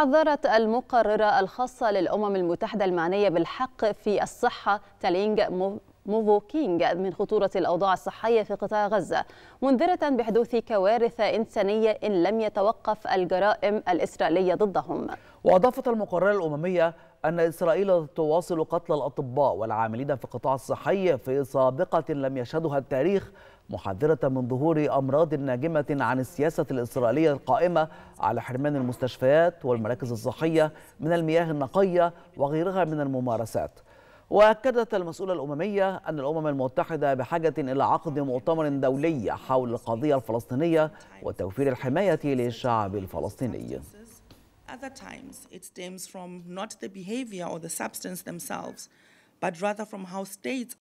حذرت المقررة الخاصة للأمم المتحدة المعنية بالحق في الصحة تالينج موفو من خطورة الأوضاع الصحية في قطاع غزة منذرة بحدوث كوارث إنسانية إن لم يتوقف الجرائم الإسرائيلية ضدهم وأضافت المقررة الأممية أن إسرائيل تواصل قتل الأطباء والعاملين في القطاع الصحي في سابقة لم يشهدها التاريخ محذرة من ظهور أمراض ناجمة عن السياسة الإسرائيلية القائمة على حرمان المستشفيات والمراكز الصحية من المياه النقية وغيرها من الممارسات وأكدت المسؤولة الأممية أن الأمم المتحدة بحاجة إلى عقد مؤتمر دولي حول القضية الفلسطينية وتوفير الحماية للشعب الفلسطيني Other times, it stems from not the behavior or the substance themselves, but rather from how states